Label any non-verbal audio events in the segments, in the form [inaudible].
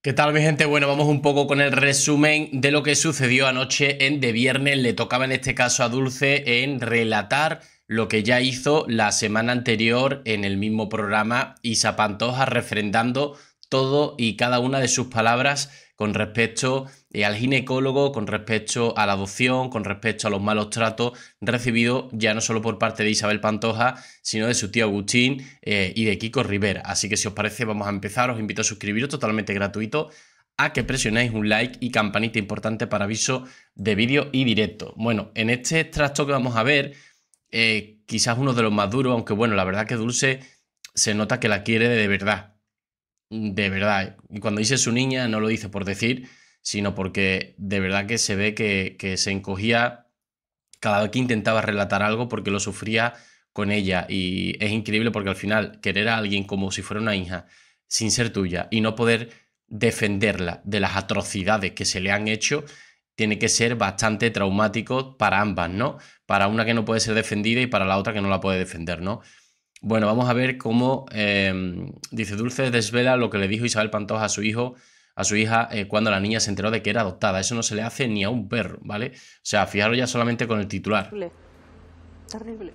¿Qué tal mi gente? Bueno, vamos un poco con el resumen de lo que sucedió anoche en De Viernes. Le tocaba en este caso a Dulce en relatar lo que ya hizo la semana anterior en el mismo programa Isa Pantoja refrendando todo y cada una de sus palabras con respecto eh, al ginecólogo, con respecto a la adopción, con respecto a los malos tratos recibidos ya no solo por parte de Isabel Pantoja, sino de su tío Agustín eh, y de Kiko Rivera. Así que si os parece vamos a empezar, os invito a suscribiros totalmente gratuito, a que presionéis un like y campanita importante para aviso de vídeo y directo. Bueno, en este extracto que vamos a ver, eh, quizás uno de los más duros, aunque bueno, la verdad que Dulce se nota que la quiere de verdad de verdad. Y cuando dice su niña, no lo dice por decir, sino porque de verdad que se ve que, que se encogía cada vez que intentaba relatar algo porque lo sufría con ella. Y es increíble porque al final querer a alguien como si fuera una hija, sin ser tuya, y no poder defenderla de las atrocidades que se le han hecho, tiene que ser bastante traumático para ambas, ¿no? Para una que no puede ser defendida y para la otra que no la puede defender, ¿no? Bueno, vamos a ver cómo em, dice Dulce desvela lo que le dijo Isabel Pantoja a su hijo, a su hija, eh, cuando la niña se enteró de que era adoptada. Eso no se le hace ni a un perro, ¿vale? O sea, fijaros ya solamente con el titular. Terrible.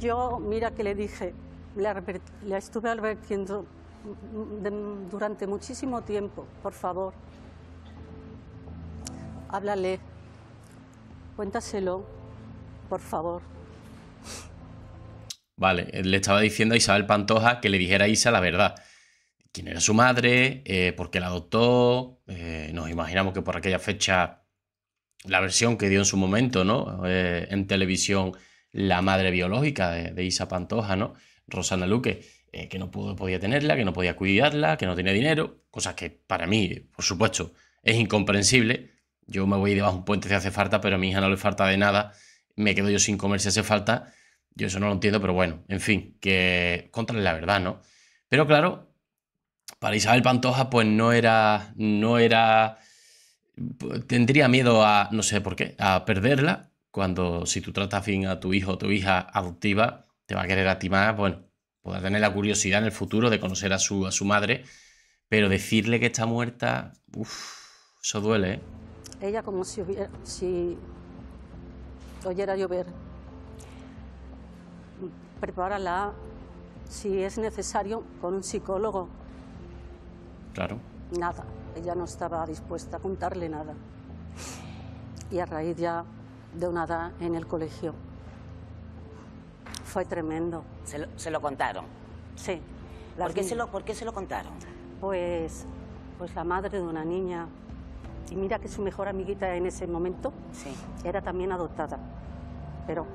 Yo, mira que le dije, la, estuve advirtiendo durante muchísimo tiempo, por favor, háblale, cuéntaselo, por favor Vale, eh, le estaba diciendo a Isabel Pantoja que le dijera a Isa la verdad. ¿Quién era su madre? Eh, ¿Por qué la adoptó? Eh, nos imaginamos que por aquella fecha la versión que dio en su momento, ¿no? en televisión, la madre biológica de, Isa Pantoja, ¿no? Rosana Luque, que no pudo, podía tenerla, que no podía cuidarla, que no tenía dinero, cosas que para mí, por supuesto, es incomprensible. Yo me voy debajo de un puente si hace falta, pero a mi hija no le falta de nada. Me quedo yo sin comer si hace falta. Yo eso no lo entiendo, pero bueno, en fin, que contra la verdad, ¿no? Pero claro, para Isabel Pantoja, pues no era, no era, pues tendría miedo a, no sé por qué, a perderla, cuando si tú tratas bien a tu hijo o tu hija adoptiva, te va a querer a ti más, bueno, podrá tener la curiosidad en el futuro de conocer a su, a su madre, pero decirle que está muerta, uff, eso duele, ¿eh? Ella como si, hubiera, si oyera llover prepárala, si es necesario, con un psicólogo. Claro. Nada, ella no estaba dispuesta a contarle nada. Y a raíz ya de una edad en el colegio. Fue tremendo. ¿Se lo, contaron? Sí. ¿Por qué, se lo, se lo, contaron? Pues, pues la madre de una niña. Y mira que su mejor amiguita en ese momento sí. era también adoptada. Pero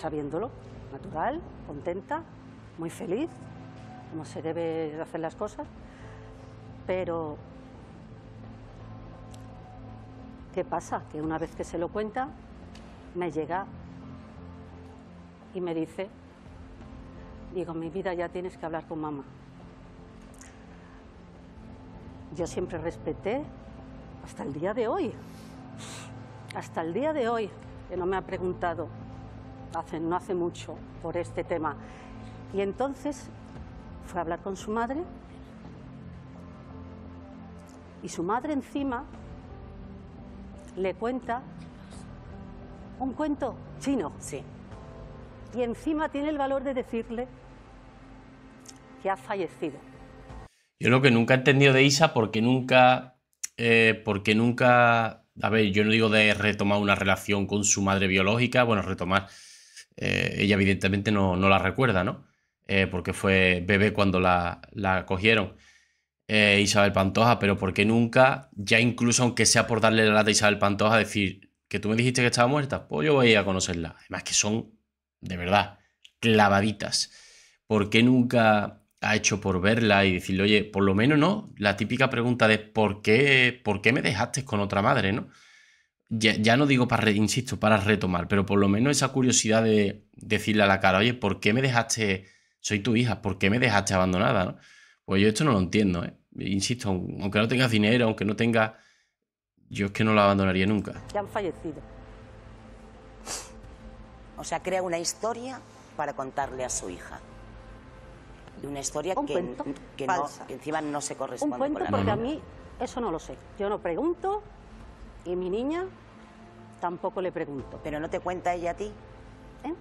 sabiéndolo, natural, contenta, muy feliz, como se debe hacer las cosas, pero ¿qué pasa? Que una vez que se lo cuenta, me llega y me dice, digo, mi vida ya tienes que hablar con mamá. Yo siempre respeté hasta el día de hoy, hasta el día de hoy, que no me ha preguntado no hace mucho por este tema. Y entonces fue a hablar con su madre y su madre encima le cuenta un cuento chino. Sí. Y encima tiene el valor de decirle que ha fallecido. Yo lo que nunca he entendido de Isa, porque nunca. Eh, porque nunca. A ver, yo no digo de retomar una relación con su madre biológica, bueno, retomar eh, ella evidentemente no, la recuerda, ¿no? Eh, porque fue bebé cuando la, la cogieron eh, Isabel Pantoja, pero qué nunca, ya incluso aunque sea por darle la lata a Isabel Pantoja, decir que tú me dijiste que estaba muerta, pues yo voy a, conocerla. Además que son, de verdad, clavaditas. ¿Por qué nunca ha hecho por verla y decirle, oye, por lo menos no? La típica pregunta de ¿por qué, por qué me dejaste con otra madre, no? ya, ya, no digo para, insisto, para retomar, pero por lo menos esa curiosidad de decirle a la cara, oye, ¿por qué me dejaste, soy tu hija, ¿por qué me dejaste abandonada? Pues yo esto no lo entiendo, ¿eh? insisto, aunque no tengas dinero, aunque no tengas, yo es que no la abandonaría nunca. Ya han fallecido. O sea, crea una historia para contarle a su hija. Una historia que, no, encima no se corresponde Un cuento porque a mí eso no lo sé. Yo no pregunto, y mi niña tampoco le pregunto. Pero no te cuenta ella a ti. ¿Eh?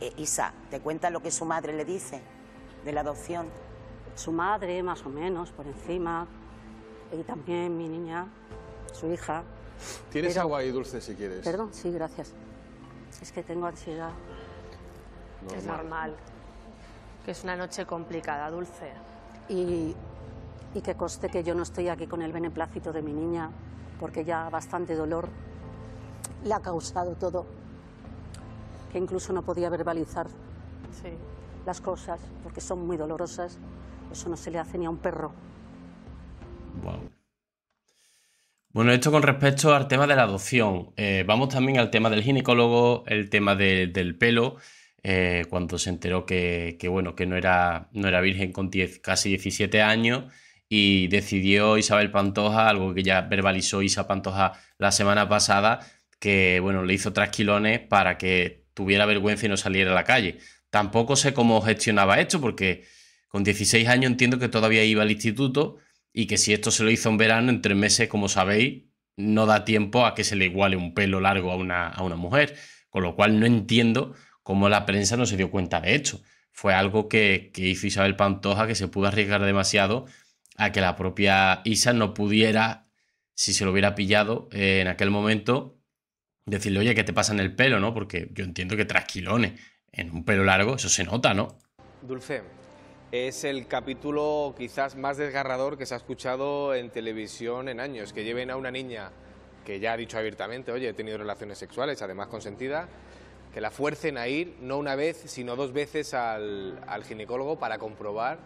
Eh, Isa, ¿te cuenta lo que su madre le dice de la adopción? Su madre, más o menos, por encima. Y también mi niña, su hija. Tienes agua y dulce si quieres. Perdón, sí, gracias. Es que tengo ansiedad. Es normal. Que es una noche complicada, dulce. Y, y que coste que yo no estoy aquí con el beneplácito de mi niña porque ya bastante dolor le ha causado todo, que incluso no podía verbalizar las cosas, porque son muy dolorosas. Eso no se le hace ni a un perro. Wow. Bueno, esto con respecto al tema de la adopción. Eh, vamos también al tema del ginecólogo, el tema del pelo. Eh, cuando se enteró que, bueno, que no era, no era virgen con casi 17 años y decidió Isabel Pantoja, algo que ya verbalizó Isa Pantoja la semana pasada, que bueno, le hizo trasquilones para que tuviera vergüenza y no saliera a la calle. Tampoco sé cómo gestionaba esto, porque con 16 años entiendo que todavía iba al instituto y que si esto se lo hizo en verano, en tres meses, como sabéis, no da tiempo a que se le iguale un pelo largo a una, a una mujer. Con lo cual no entiendo cómo la prensa no se dio cuenta de esto. Fue algo que, que hizo Isabel Pantoja, que se pudo arriesgar demasiado a que la propia Isa no pudiera, si se lo hubiera pillado eh, en aquel momento, decirle, oye, que te pasa en el pelo, no? Porque yo entiendo que trasquilones en un pelo largo, eso se nota, ¿no? Dulce, es el capítulo quizás más desgarrador que se ha escuchado en televisión en años, que lleven a una niña que ya ha dicho abiertamente, oye, he tenido relaciones sexuales, además consentida, que la fuercen a ir no una vez, sino dos veces al ginecólogo para comprobar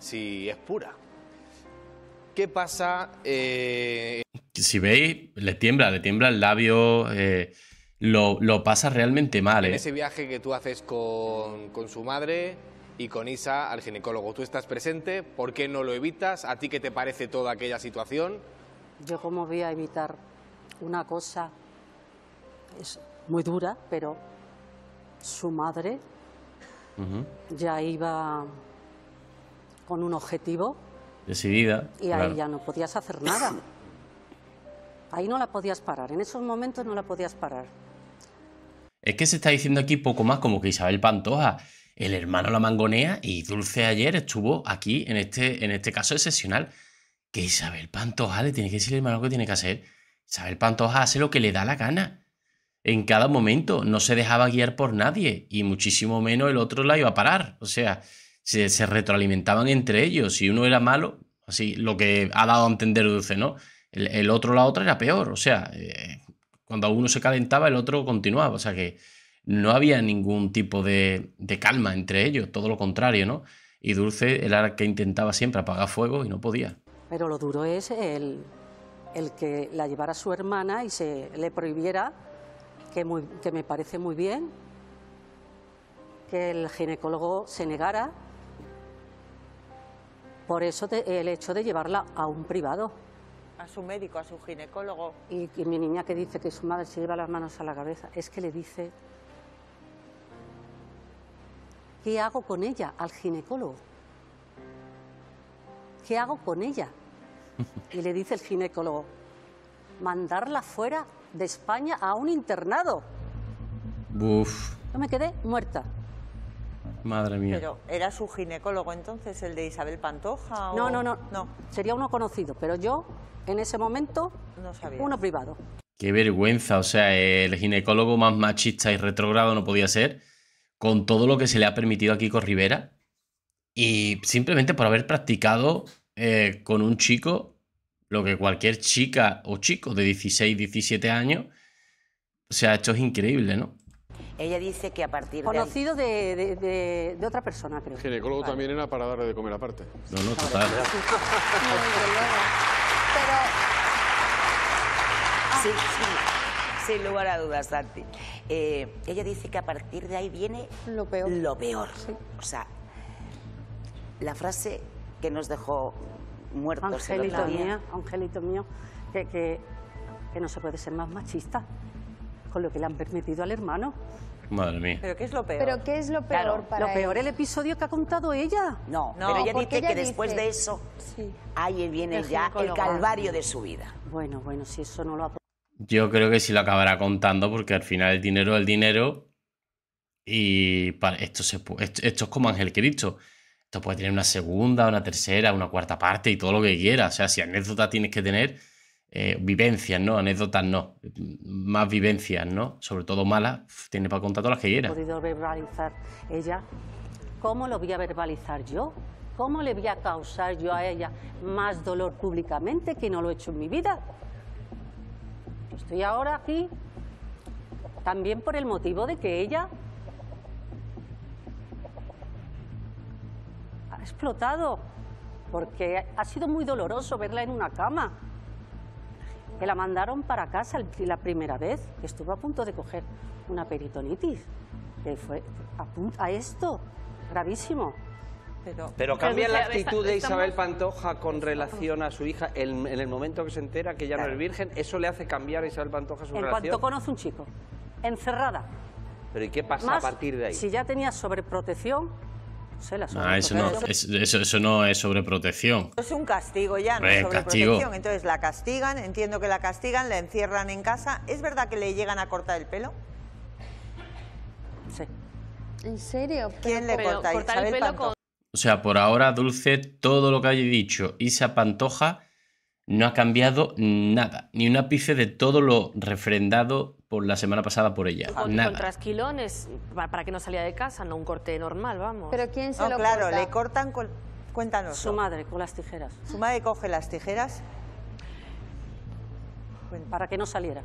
si es pura. ¿Qué pasa? Eh? Si veis, le tiembla, le tiembla el labio, eh, lo, pasa realmente mal. ¿eh? ese viaje que tú haces con, su madre y con Isa al ginecólogo, tú estás presente, ¿por qué no lo evitas? ¿A ti qué te parece toda aquella situación? Yo como voy a evitar una cosa es muy dura, pero su madre ya iba con un objetivo y ahí ya no podías hacer nada. Ahí no la podías parar, en esos momentos no la podías parar. Es que se está diciendo aquí poco más como que Isabel Pantoja, el hermano la mangonea y Dulce ayer estuvo aquí en este, en este caso excepcional, que Isabel Pantoja le tiene que decir el hermano que tiene que hacer. Isabel Pantoja hace lo que le da la gana. En cada momento no se dejaba guiar por nadie y muchísimo menos el otro la iba a parar. O sea, se, retroalimentaban entre ellos. Si uno era malo, así lo que ha dado a entender Dulce, ¿no? El, otro, la otra era peor. O sea, eh, cuando uno se calentaba, el otro continuaba. O sea que no había ningún tipo de, calma entre ellos, todo lo contrario, ¿no? Y Dulce era la que intentaba siempre apagar fuego y no podía. Pero lo duro es el, el que la llevara a su hermana y se le prohibiera, que, que me parece muy bien, que el ginecólogo se negara por eso el hecho de llevarla a un privado. A su médico, a su ginecólogo. Y, mi niña que dice que su madre se lleva las manos a la cabeza, es que le dice, ¿qué hago con ella? Al ginecólogo. ¿Qué hago con ella? [laughs] Y le dice el ginecólogo, mandarla fuera de España a un internado. Uf. Yo me quedé muerta. Madre mía. Pero era su ginecólogo entonces, el de Isabel Pantoja. No, no, no, no. Sería uno conocido, pero yo en ese momento no sabía. uno privado. Qué vergüenza, o sea, el ginecólogo más machista y retrógrado no podía ser, con todo lo que se le ha permitido a Kiko Rivera, y simplemente por haber practicado eh, con un chico lo que cualquier chica o chico de 16, 17 años, o sea, esto es increíble, ¿no? Ella dice que a partir Conocido de. Ahí... De, de, otra persona, creo. Ginecólogo también era para darle de comer aparte. No, no, total. [laughs] Pero. Ah. Sí, sí sin lugar a dudas, Santi. Eh, ella dice que a partir de ahí viene lo peor. Lo peor. O sea, la frase que nos dejó muertos Angelito mío, Angelito mío, que, que, que no se puede ser más machista con lo que le han permitido al hermano. Madre mía. ¿Pero qué es lo peor? ¿Pero qué es lo peor Lo peor, el episodio que ha contado ella. No, no pero ella dice que después de eso, sí. ahí viene ya el calvario de su vida. Bueno, bueno, si eso no lo ha... Yo creo que sí lo acabará contando porque al final el dinero es el dinero y para esto, se, esto, esto es como Ángel Cristo. Esto puede tener una segunda, una tercera, una cuarta parte y todo lo que quiera. O sea, si anécdota tienes que tener eh, vivencias, ¿no? Anécdotas no, más vivencias, ¿no? Sobre todo malas, tiene para contar todas las que quiera. podido verbalizar ella? ¿Cómo lo voy a verbalizar yo? ¿Cómo le voy a causar yo a ella más dolor públicamente que no lo he hecho en mi vida? Estoy ahora aquí también por el motivo de que ella ha explotado, porque ha sido muy doloroso verla en una cama que la mandaron para casa la primera vez, que estuvo a punto de coger una peritonitis. Que fue a, esto, gravísimo. Pero, Pero, cambia la actitud de Isabel Pantoja con relación a su hija en, el momento que se entera que ya no es virgen. ¿Eso le hace cambiar a Isabel Pantoja su relación? En cuanto conoce un chico, encerrada. ¿Pero y qué pasa a partir de ahí? Si ya tenía sobreprotección, Ah, eso, no, es, eso, eso, es sobreprotección. Es un castigo ya, no es sobreprotección. Entonces la castigan, entiendo que la castigan, la encierran en casa. ¿Es verdad que le llegan a cortar el pelo? Sí. ¿En serio? ¿Quién le corta? el pelo O sea, por ahora, Dulce, todo lo que haya dicho Isa Pantoja no ha cambiado nada, ni un ápice de todo lo refrendado por la semana pasada por ella. Con, nada. trasquilones, para que no salía de casa, no un corte normal, vamos. Pero quién se claro, le cortan con... Cuéntanos. Su madre con las tijeras. Su madre coge las tijeras para que no saliera.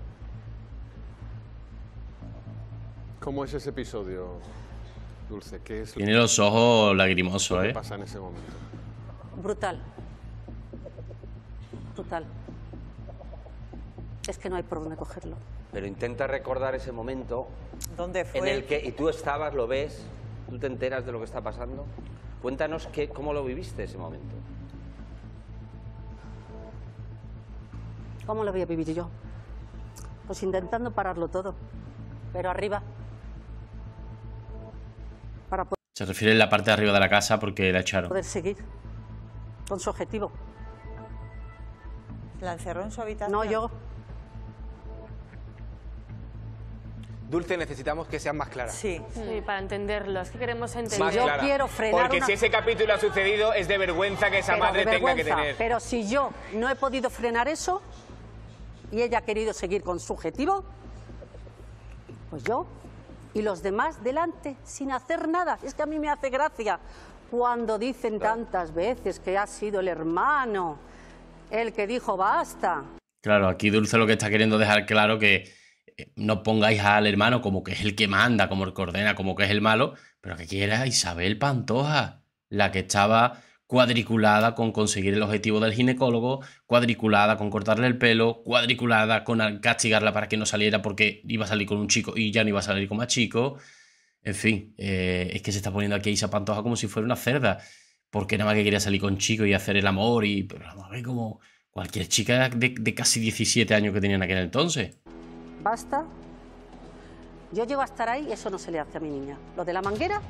¿Cómo es ese episodio, Dulce? Tiene los ojos lagrimosos, ¿eh? ¿Qué pasa en ese momento? Brutal. Es que no hay por dónde cogerlo. Pero intenta recordar ese momento. ¿Dónde fue? En el que, y tú estabas, lo ves, tú te enteras de lo que está pasando. Cuéntanos qué, cómo lo viviste ese momento. ¿Cómo lo voy a vivir yo? Pues intentando pararlo todo, pero arriba. Para Se refiere a la parte de arriba de la casa porque la echaron. Poder seguir con su objetivo. ¿La encerró en su habitación? No, yo. Dulce, necesitamos que sean más claras. Sí, sí para entenderlo. Es que queremos entender Más yo quiero frenar. Porque si ese capítulo ha sucedido, es de vergüenza que esa madre tenga que tener. Pero si yo no he podido frenar eso y ella ha querido seguir con su objetivo, pues yo y los demás delante, sin hacer nada. Es que a mí me hace gracia cuando dicen tantas veces que ha sido el hermano el que dijo basta. Claro, aquí Dulce lo que está queriendo dejar claro que eh, no pongáis al hermano como que es el que manda, como el que ordena, como que es el malo, pero que quiera Isabel Pantoja, la que estaba cuadriculada con conseguir el objetivo del ginecólogo, cuadriculada con cortarle el pelo, cuadriculada con castigarla para que no saliera porque iba a salir con un chico y ya no iba a salir con más chico. En fin, eh, es que se está poniendo aquí a Pantoja como si fuera una cerda porque nada más que quería salir con chicos y hacer el amor y... Pero vamos a como cualquier chica de, casi 17 años que tenían aquel entonces. Basta. Yo llego a estar ahí y eso no se le hace a mi niña. Lo de la manguera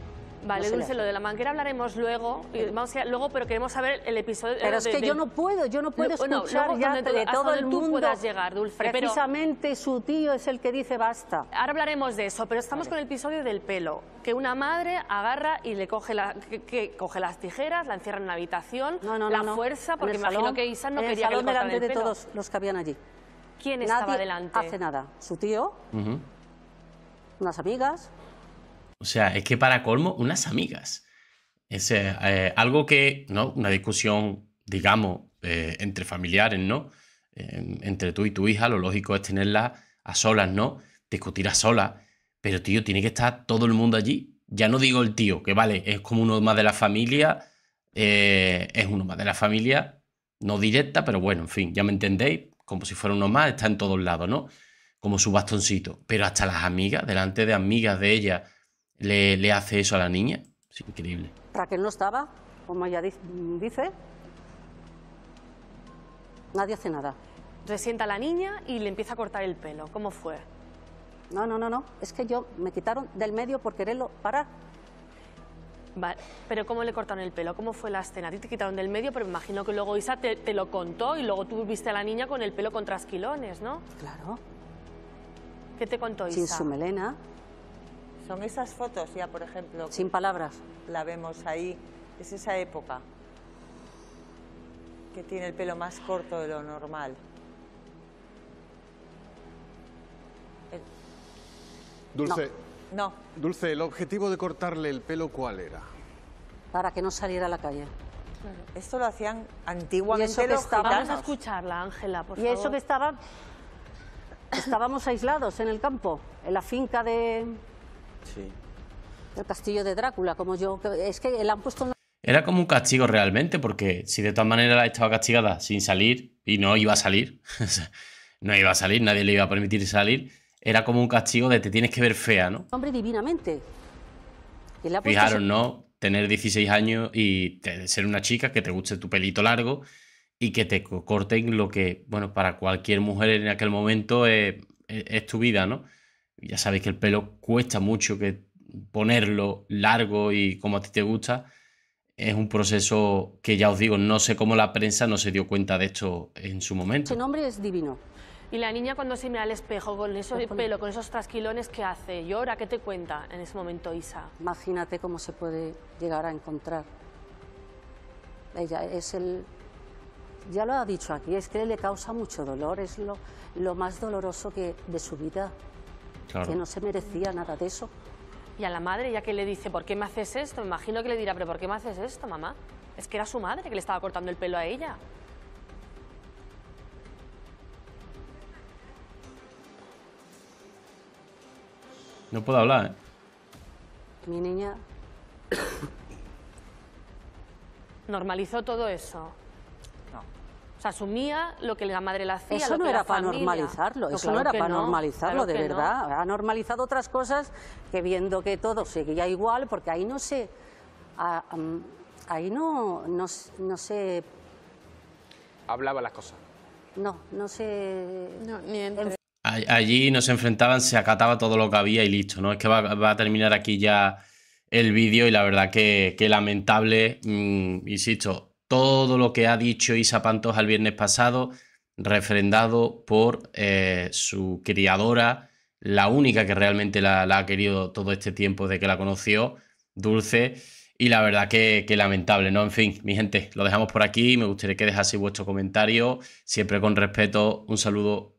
Vale, Dulce, lo de la manguera hablaremos luego, vamos luego, pero queremos saber el episodio. Pero eh, es que yo no puedo, yo no puedo escuchar de todo el mundo. puedas llegar, Precisamente su tío es el que dice basta. Ahora hablaremos de eso, pero estamos con el episodio del pelo, que una madre agarra y le coge, la, coge las tijeras, la encierra en una habitación, la fuerza, porque imagino que Isa no quería delante de todos los que habían allí. ¿Quién estaba delante? Hace nada. Su tío, unas amigas, o sea, es que para colmo, unas amigas. Es eh, algo que, ¿no? Una discusión, digamos, eh, entre familiares, ¿no? entre tú y tu hija, lo lógico es tenerla a solas, ¿no? Discutir a solas. Pero, tío, tiene que estar todo el mundo allí. Ya no digo el tío, que vale, es como uno más de la familia, eh, es uno más de la familia, no directa, pero bueno, en fin, ya me entendéis, como si fuera uno más, está en todos lados, ¿no? Como su bastoncito. Pero hasta las amigas, delante de amigas de ella, le, hace eso a la niña. Es increíble. Raquel no estaba, como ella dice. Nadie hace nada. Resienta a la niña y le empieza a cortar el pelo. ¿Cómo fue? No, no, no, no. Es que yo me quitaron del medio por quererlo parar. Vale, pero ¿cómo le cortaron el pelo? ¿Cómo fue la escena? A ti te quitaron del medio, pero me imagino que luego Isa te, lo contó y luego tú viste a la niña con el pelo con trasquilones, ¿no? Claro. ¿Qué te contó Isa? Sin su melena, son esas fotos ya, por ejemplo. Sin palabras. La vemos ahí. Es esa época que tiene el pelo más corto de lo normal. Dulce. No. Dulce, ¿el objetivo de cortarle el pelo cuál era? Para que no saliera a la calle. Esto lo hacían antiguamente los estaban... Vamos a escucharla, Ángela, por favor. Y eso que estaban... Estábamos aislados en el campo, en la finca de... El castillo de Drácula, como yo. Es que le han puesto. Era como un castigo realmente, porque si de todas maneras estaba castigada sin salir y no iba a salir, [laughs] no iba a salir, nadie le iba a permitir salir, era como un castigo de te tienes que ver fea, ¿no? Hombre, divinamente. ¿no? Tener 16 años y ser una chica que te guste tu pelito largo y que te corten lo que, bueno, para cualquier mujer en aquel momento es tu vida, ¿no? Ya sabéis que el pelo cuesta mucho que ponerlo largo y como a ti te gusta. Es un proceso que ya os digo, no sé cómo la prensa no se dio cuenta de esto en su momento. Su nombre es divino. Y la niña cuando se mira al espejo con ese pelo, con esos trasquilones, ¿qué hace? ¿Llora? ¿Qué te cuenta en ese momento, Isa? Imagínate cómo se puede llegar a encontrar. Ella es el... Ya lo ha dicho aquí, es que le causa mucho dolor, es lo, lo más doloroso que, de su vida que no se merecía nada de eso. Y a la madre, ya que le dice, ¿por qué me haces esto? Me imagino que le dirá, ¿pero por qué me haces esto, mamá? Es que era su madre que le estaba cortando el pelo a ella. No puedo hablar, ¿eh? Mi niña... Normalizó todo eso asumía lo que la madre le hacía. Eso pues no era para normalizarlo, eso no era para normalizarlo, de verdad. Ha normalizado otras cosas que viendo que todo seguía igual, porque ahí no se. ahí no, no, se. Hablaba las cosas. No, no se. Allí no se enfrentaban, se acataba todo lo que había y listo, ¿no? Es que va, a terminar aquí ya el vídeo y la verdad que, lamentable, mm, insisto, todo lo que ha dicho Isa Pantoja el viernes pasado, refrendado por eh, su criadora, la única que realmente la, ha querido todo este tiempo desde que la conoció, Dulce. Y la verdad que, lamentable, ¿no? En fin, mi gente, lo dejamos por aquí. Me gustaría que dejase vuestro comentario. Siempre con respeto. Un saludo